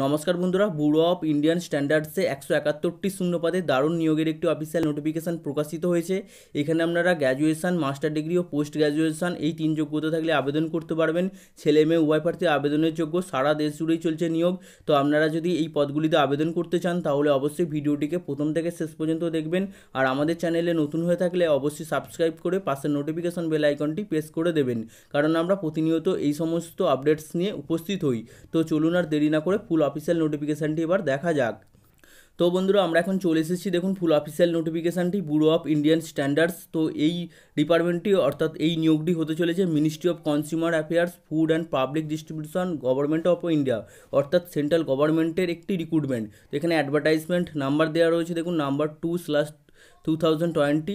নমস্কার বন্ধুরা bureau of Indian স্ট্যান্ডার্ডসে একশো একাত্তরটি শূন্যপদে দারুণ নিয়োগের একটি অফিসিয়াল নোটিফিকেশান প্রকাশিত হয়েছে এখানে আপনারা গ্র্যাজুয়েশান মাস্টার ডিগ্রি ও পোস্ট গ্র্যাজুয়েশান এই তিন যোগ্যতা থাকলে আবেদন করতে পারবেন ছেলে মেয়ে উভয় প্রার্থী আবেদনের যোগ্য সারা দেশ জুড়েই চলছে নিয়োগ তো আপনারা যদি এই পদগুলিতে আবেদন করতে চান তাহলে অবশ্যই ভিডিওটিকে প্রথম থেকে শেষ পর্যন্ত দেখবেন আর আমাদের চ্যানেলে নতুন হয়ে থাকলে অবশ্যই সাবস্ক্রাইব করে পাশের নোটিফিকেশান বেল আইকনটি প্রেস করে দেবেন কারণ আমরা প্রতিনিয়ত এই সমস্ত আপডেটস নিয়ে উপস্থিত হই তো চলুন আর দেরি না করে ফুল অফিসিয়াল নোটিফিকেশনটি একবার দেখা যাক তো বন্ধুরা আমরা এখন চলেছেছি দেখুন ফুল অফিসিয়াল নোটিফিকেশনটি Bureau of Indian Standards তো এই ডিপার্টমেন্টে অর্থাৎ এই নিয়োগটি হতে চলেছে Ministry of Consumer Affairs Food and Public Distribution Government of India অর্থাৎ সেন্ট্রাল गवर्नमेंटের একটি রিক্রুটমেন্ট তো এখানে অ্যাডভার্টাইজমেন্ট নাম্বার দেয়া রয়েছে দেখুন নাম্বার 2/2020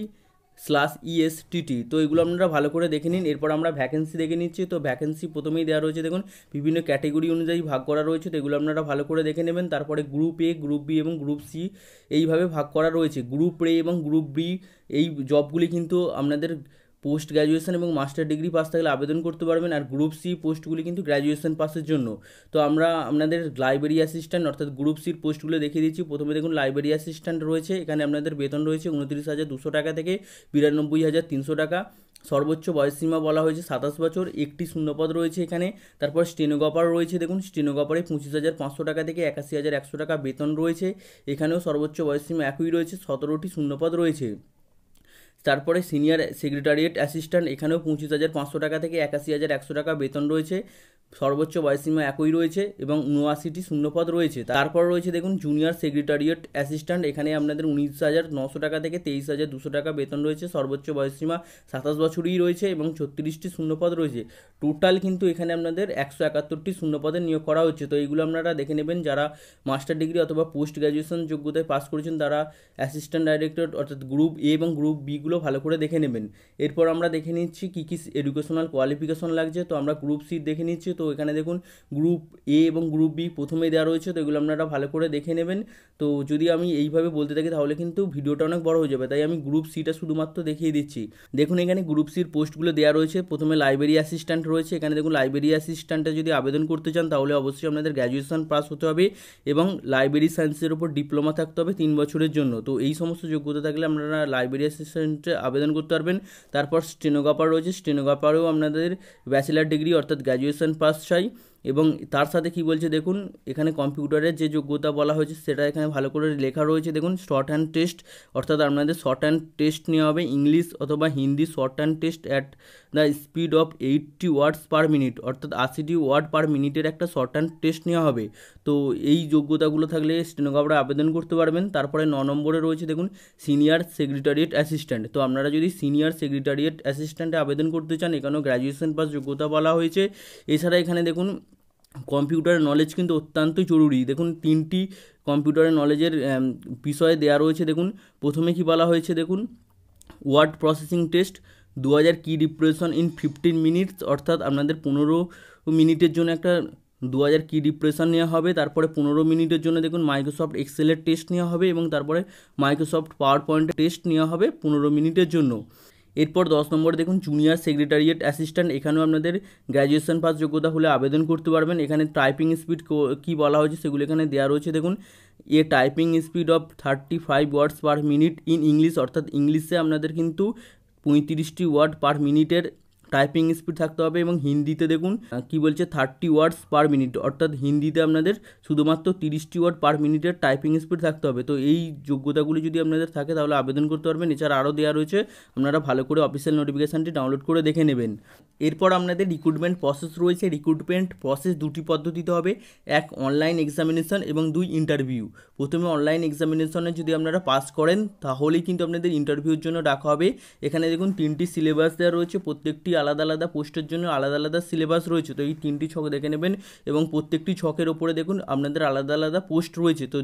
স্ল্যাশ ইএসটিটি e তো এগুলো আপনারা ভালো করে দেখে নিন এরপর আমরা ভ্যাকেন্সি দেখে নিচ্ছি তো ভ্যাকেন্সি প্রথমেই দেওয়া রয়েছে দেখুন বিভিন্ন ক্যাটেগরি অনুযায়ী ভাগ করা রয়েছে তো এগুলো আপনারা ভালো করে দেখে নেবেন তারপরে গ্রুপ এ গ্রুপ বি এবং গ্রুপ সি এইভাবে ভাগ করা রয়েছে গ্রুপ এ এবং গ্রুপ বি এই জবগুলি কিন্তু আপনাদের পোস্ট গ্র্যাজুয়েশন এবং মাস্টার ডিগ্রি পাস থাকলে আবেদন করতে পারবেন আর গ্রুপ সি পোস্টগুলি কিন্তু গ্র্যাজুয়েশন পাসের জন্য তো আমরা আপনাদের লাইব্রেরি অ্যাসিস্ট্যান্ট অর্থাৎ গ্রুপ সির পোস্টগুলো দেখিয়ে দিচ্ছি প্রথমে দেখুন লাইব্রেরি অ্যাসিস্ট্যান্ট রয়েছে এখানে আপনাদের বেতন রয়েছে উনত্রিশ হাজার দুশো টাকা থেকে বিরানব্বই হাজার তিনশো টাকা সর্বোচ্চ বয়সসীমা বলা হয়েছে সাতাশ বছর একটি শূন্যপদ রয়েছে এখানে তারপর স্টেনোগপার রয়েছে দেখুন স্টেনোগপারে পঁচিশ হাজার পাঁচশো টাকা থেকে একাশি হাজার একশো টাকা বেতন রয়েছে এখানেও সর্বোচ্চ বয়সসীমা একই রয়েছে সতেরোটি শূন্যপদ রয়েছে তারপরে সিনিয়র সেক্রেটারিয়েট অ্যাসিস্ট্যান্ট এখানেও পঁচিশ হাজার পাঁচশো টাকা থেকে একাশি হাজার একশো টাকা বেতন রয়েছে সর্বোচ্চ বয়সীমা একই রয়েছে এবং উনআশিটি শূন্যপদ রয়েছে তারপর রয়েছে দেখুন জুনিয়র সেক্রেটারিয়েট অ্যাসিস্ট্যান্ট এখানে আপনাদের উনিশ হাজার নশো টাকা থেকে তেইশ হাজার দুশো টাকা বেতন রয়েছে সর্বোচ্চ বয়সীমা সাতাশ বছরই রয়েছে এবং ছত্রিশটি শূন্যপদ রয়েছে টোটাল কিন্তু এখানে আপনাদের একশো একাত্তরটি শূন্যপদে নিয়োগ করা হচ্ছে তো এইগুলো আপনারা দেখে নেবেন যারা মাস্টার ডিগ্রি অথবা পোস্ট গ্র্যাজুয়েশন যোগ্যতায় পাস করেছেন তারা অ্যাসিস্ট্যান্ট ডাইরেক্টর অর্থাৎ গ্রুপ এ এবং গ্রুপ বিগুলো ভালো করে দেখে নেবেন এরপর আমরা দেখে নিচ্ছি কী কী এডুকেশনাল কোয়ালিফিকেশন লাগছে তো আমরা গ্রুপ সি দেখে নিচ্ছি তো এখানে দেখুন গ্রুপ এ এবং গ্রুপ বি প্রথমে দেওয়া রয়েছে তো এগুলো আপনারা ভালো করে দেখে নেবেন তো যদি আমি এইভাবে বলতে থাকি তাহলে কিন্তু ভিডিওটা অনেক বড় হয়ে যাবে তাই আমি গ্রুপ সিটা শুধুমাত্র দেখিয়ে দিচ্ছি দেখুন এখানে গ্রুপ সির পোস্টগুলো দেওয়া রয়েছে প্রথমে লাইব্রেরি অ্যাসিস্ট্যান্ট রয়েছে এখানে দেখুন লাইব্রেরি অ্যাসিস্ট্যান্টে যদি আবেদন করতে চান তাহলে অবশ্যই আপনাদের গ্র্যাজুয়েশন পাস হতে হবে এবং লাইব্রেরি সায়েন্সের উপর ডিপ্লোমা থাকতে হবে তিন বছরের জন্য তো এই সমস্ত যোগ্যতা থাকলে আপনারা লাইব্রেরি অ্যাসিস্ট্যান্ট ক্ষেত্রে আবেদন করতে পারবেন তারপর স্টেনোগ্রাফার রয়েছে স্টেনোগ্রাফারেও আপনাদের ব্যাচেলার ডিগ্রি অর্থাৎ গ্র্যাজুয়েশন পাস চাই এবং তার সাথে কি বলছে দেখুন এখানে কম্পিউটারের যে যোগ্যতা বলা হয়েছে সেটা এখানে ভালো করে লেখা রয়েছে দেখুন শর্ট হ্যান্ড টেস্ট অর্থাৎ আপনাদের শর্ট হ্যান্ড টেস্ট নেওয়া হবে ইংলিশ অথবা Hindi shorthand test at the speed of eighty words per minute অর্থাৎ আশিটি ওয়ার্ড পার মিনিটের একটা শর্ট হ্যান্ড টেস্ট নেওয়া হবে তো এই যোগ্যতাগুলো থাকলে স্টেনোগ্রাফার আবেদন করতে পারবেন তারপরে ন নম্বরে রয়েছে দেখুন সিনিয়র সেক্রেটারিয়েট অ্যাসিস্ট্যান্ট তো আপনারা যদি সিনিয়র সেক্রেটারিয়েট অ্যাসিস্ট্যান্টে আবেদন করতে চান এখানেও গ্র্যাজুয়েশন পাস যোগ্যতা বলা হয়েছে এছাড়া এখানে দেখুন কম্পিউটারের নলেজ কিন্তু অত্যন্তই জরুরি দেখুন তিনটি কম্পিউটারের নলেজের বিষয়ে দেওয়া রয়েছে দেখুন প্রথমে কি বলা হয়েছে দেখুন ওয়ার্ড প্রসেসিং টেস্ট দু হাজার কি ডিপ্রেশন ইন ফিফটিন মিনিটস অর্থাৎ আপনাদের পনেরো মিনিটের জন্য একটা দু হাজার কি ডিপ্রেশন নেওয়া হবে তারপরে পনেরো মিনিটের জন্য দেখুন মাইক্রোসফট এক্সেলের টেস্ট নেওয়া হবে এবং তারপরে মাইক্রোসফট পাওয়ার পয়েন্টের টেস্ট নেওয়া হবে পনেরো মিনিটের জন্য এরপর দশ নম্বর দেখুন জুনিয়র সেক্রেটারিয়েট অ্যাসিস্ট্যান্ট এখানেও আপনাদের গ্র্যাজুয়েশন পাস যোগ্যতা হলে আবেদন করতে পারবেন এখানে টাইপিং স্পিড কি বলা হয়েছে সেগুলো এখানে দেওয়া রয়েছে দেখুন a typing speed of thirty five words per minute in English অর্থাৎ ইংলিশে আপনাদের কিন্তু পঁয়ত্রিশটি ওয়ার্ড পার মিনিটের টাইপিং স্পিড থাকতে হবে এবং হিন্দিতে দেখুন কি বলছে থার্টি ওয়ার্ডস পার মিনিট অর্থাৎ হিন্দিতে আপনাদের শুধুমাত্র তিরিশটি ওয়ার্ড পার মিনিটের টাইপিং স্পিড থাকতে হবে তো এই যোগ্যতাগুলি যদি আপনাদের থাকে তাহলে আবেদন করতে পারবেন এছাড়া আরও দেওয়া রয়েছে আপনারা ভালো করে অফিসিয়াল নোটিফিকেশানটি ডাউনলোড করে দেখে নেবেন এরপর আপনাদের রিক্রুটমেন্ট প্রসেস রয়েছে রিক্রুটমেন্ট প্রসেস দুটি পদ্ধতিতে হবে এক অনলাইন এক্সামিনেশন এবং দুই ইন্টারভিউ প্রথমে অনলাইন এক্সামিনেশনে যদি আপনারা পাস করেন তাহলেই কিন্তু আপনাদের ইন্টারভিউর জন্য ডাকা হবে এখানে দেখুন তিনটি সিলেবাস দেওয়া রয়েছে প্রত্যেকটি আলাদা আলাদা পোস্টের জন্য আলাদা আলাদা সিলেবাস রয়েছে তো এই তিনটি ছক দেখে নেবেন এবং প্রত্যেকটি ছকের ওপরে দেখুন আপনাদের আলাদা আলাদা পোস্ট রয়েছে তো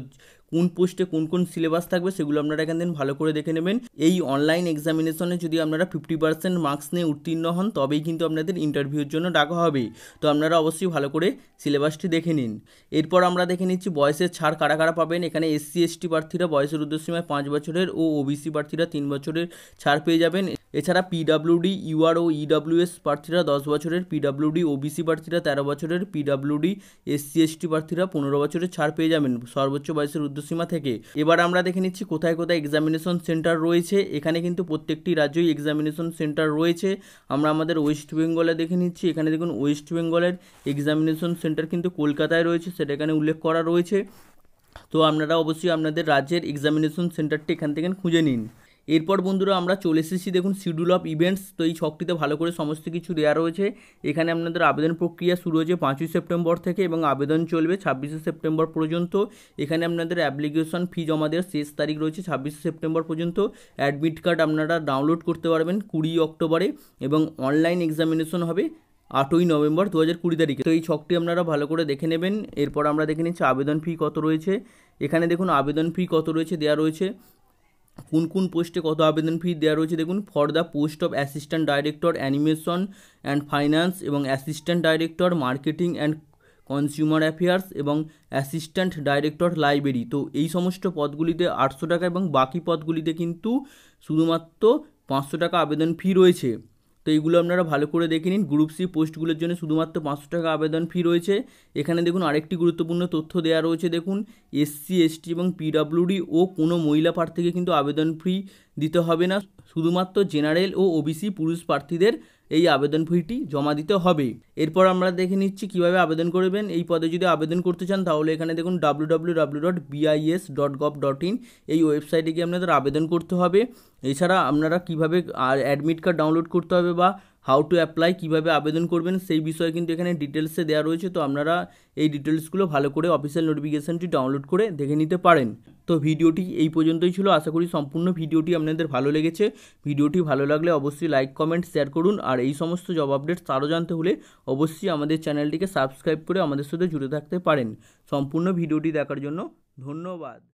কোন পোস্টে কোন কোন সিলেবাস থাকবে সেগুলো আপনারা এখান থেকে ভালো করে দেখে নেবেন এই অনলাইন এক্সামিনেশনে যদি আপনারা ফিফটি পার্সেন্ট মার্কস নিয়ে উত্তীর্ণ হন তবেই কিন্তু আপনাদের ইন্টারভিউর জন্য ডাকা হবে তো আপনারা অবশ্যই ভালো করে সিলেবাসটি দেখে নিন এরপর আমরা দেখে নিচ্ছি বয়সের ছাড় কারা কারা পাবেন এখানে এসসি এসটি প্রার্থীরা বয়সের উদ্দেশ্যময় পাঁচ বছরের ও ওবিসি প্রার্থীরা তিন বছরের ছাড় পেয়ে যাবেন এছাড়া পিডাব্লিউডি ইউআর ও ইডাব্লিউএস প্রার্থীরা দশ বছরের পিডাব্লিউডি ওবিসি প্রার্থীরা তেরো বছরের পিডাব্লিউডি এসসি এসটি প্রার্থীরা পনেরো বছরের ছাড় পেয়ে যাবেন সর্বোচ্চ বয়সের উদ্দেশ্য সময়সীমা থেকে এবার আমরা দেখে নিচ্ছি কোথায় কোথায় এক্সামিনেশন সেন্টার রয়েছে এখানে কিন্তু প্রত্যেকটি রাজ্যই এক্সামিনেশন সেন্টার রয়েছে আমরা আমাদের ওয়েস্ট বেঙ্গলে দেখে নিচ্ছি এখানে দেখুন ওয়েস্ট বেঙ্গলের এক্সামিনেশন সেন্টার কিন্তু কলকাতায় রয়েছে সেটা এখানে উল্লেখ করা রয়েছে তো আপনারা অবশ্যই আপনাদের রাজ্যের এক্সামিনেশন সেন্টারটি এখান থেকে খুঁজে নিন এরপর বন্ধুরা আমরা চলে এসেছি দেখুন শিডিউল অফ ইভেন্টস তো এই ছকটিতে ভালো করে সমস্ত কিছু দেওয়া রয়েছে এখানে আপনাদের আবেদন প্রক্রিয়া শুরু হয়েছে পাঁচই সেপ্টেম্বর থেকে এবং আবেদন চলবে ছাব্বিশে সেপ্টেম্বর পর্যন্ত এখানে আপনাদের অ্যাপ্লিকেশন ফি জমা দেওয়ার শেষ তারিখ রয়েছে ছাব্বিশে সেপ্টেম্বর পর্যন্ত অ্যাডমিট কার্ড আপনারা ডাউনলোড করতে পারবেন কুড়ি অক্টোবরে এবং অনলাইন এক্সামিনেশন হবে আটই নভেম্বর দু হাজার কুড়ি তারিখে তো এই ছকটি আপনারা ভালো করে দেখে নেবেন এরপর আমরা দেখে নিচ্ছি আবেদন ফি কত রয়েছে এখানে দেখুন আবেদন ফি কত রয়েছে দেওয়া রয়েছে কোন কোন পোস্টে কত আবেদন ফি দেওয়া রয়েছে দেখুন for the post of assistant director animation and finance এবং assistant director marketing and consumer affairs এবং অ্যাসিস্ট্যান্ট ডাইরেক্টর লাইব্রেরি তো এই সমস্ত পদগুলিতে আটশো টাকা এবং বাকি পদগুলিতে কিন্তু শুধুমাত্র পাঁচশো টাকা আবেদন ফি রয়েছে তো এইগুলো আপনারা ভালো করে দেখে নিন গ্রুপ সি পোস্টগুলোর জন্য শুধুমাত্র পাঁচশো টাকা আবেদন ফি রয়েছে এখানে দেখুন আরেকটি গুরুত্বপূর্ণ তথ্য দেওয়া রয়েছে দেখুন এসসি এসটি এবং পিডাব্লিউডি ও কোনো মহিলা প্রার্থীকে কিন্তু আবেদন ফি দিতে হবে না শুধুমাত্র জেনারেল ও ওবিসি পুরুষ প্রার্থীদের এই আবেদন ফিটি জমা দিতে হবে এরপর আমরা দেখে নিচ্ছি কিভাবে আবেদন করবেন এই পদে যদি আবেদন করতে চান তাহলে এখানে দেখুন W dot dot dot in এই ওয়েবসাইটে গিয়ে আপনাদের আবেদন করতে হবে এছাড়া আপনারা কিভাবে অ্যাডমিট কার্ড ডাউনলোড করতে হবে বা হাউ টু অ্যাপ্লাই কীভাবে আবেদন করবেন সেই বিষয়ে কিন্তু এখানে ডিটেলসে দেওয়া রয়েছে তো আপনারা এই ডিটেলসগুলো ভালো করে অফিসিয়াল নোটিফিকেশানটি ডাউনলোড করে দেখে নিতে পারেন তো ভিডিওটি এই পর্যন্তই ছিল আশা করি সম্পূর্ণ ভিডিওটি আপনাদের ভালো লেগেছে ভিডিওটি ভালো লাগলে অবশ্যই লাইক কমেন্ট শেয়ার করুন আর এই সমস্ত জব আপডেটস আরও জানতে হলে অবশ্যই আমাদের চ্যানেলটিকে সাবস্ক্রাইব করে আমাদের সাথে জুড়ে থাকতে পারেন সম্পূর্ণ ভিডিওটি দেখার জন্য ধন্যবাদ